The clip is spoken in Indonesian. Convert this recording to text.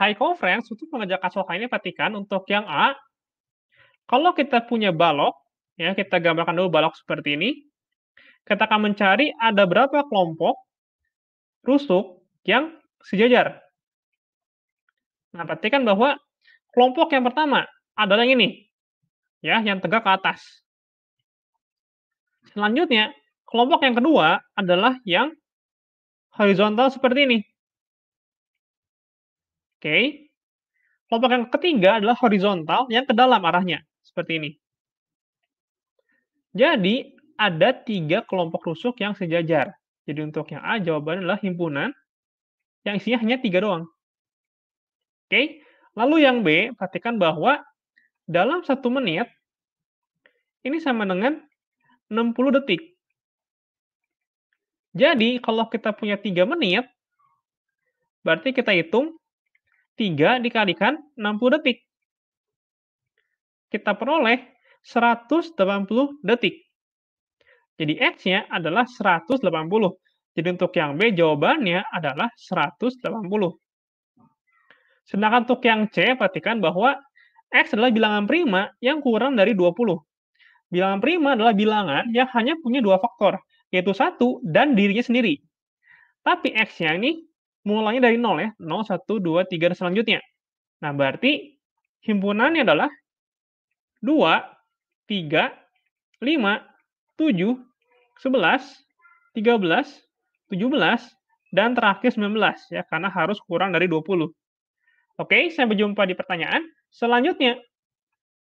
high conference untuk mengajak soal ini perhatikan untuk yang A, kalau kita punya balok, ya kita gambarkan dulu balok seperti ini, kita akan mencari ada berapa kelompok rusuk yang sejajar. Nah, perhatikan bahwa kelompok yang pertama adalah yang ini, ya, yang tegak ke atas. Selanjutnya, kelompok yang kedua adalah yang horizontal seperti ini, Oke. Kelompok yang ketiga adalah horizontal yang ke dalam arahnya, seperti ini. Jadi, ada tiga kelompok rusuk yang sejajar. Jadi untuk yang A jawabannya adalah himpunan yang isinya hanya tiga doang. Oke, lalu yang B perhatikan bahwa dalam satu menit ini sama dengan 60 detik. Jadi kalau kita punya tiga menit, berarti kita hitung 3 dikalikan 60 detik. Kita peroleh 180 detik. Jadi X-nya adalah 180. Jadi untuk yang B jawabannya adalah 180. Sedangkan untuk yang C, perhatikan bahwa X adalah bilangan prima yang kurang dari 20. Bilangan prima adalah bilangan yang hanya punya dua faktor, yaitu satu dan dirinya sendiri. Tapi X-nya ini mulainya dari 0 ya, 0, 1, 2, 3, dan selanjutnya. Nah, berarti himpunannya adalah 2, 3, 5, 7, 11, 13, 17, dan terakhir 19 ya, karena harus kurang dari 20. Oke, sampai jumpa di pertanyaan selanjutnya.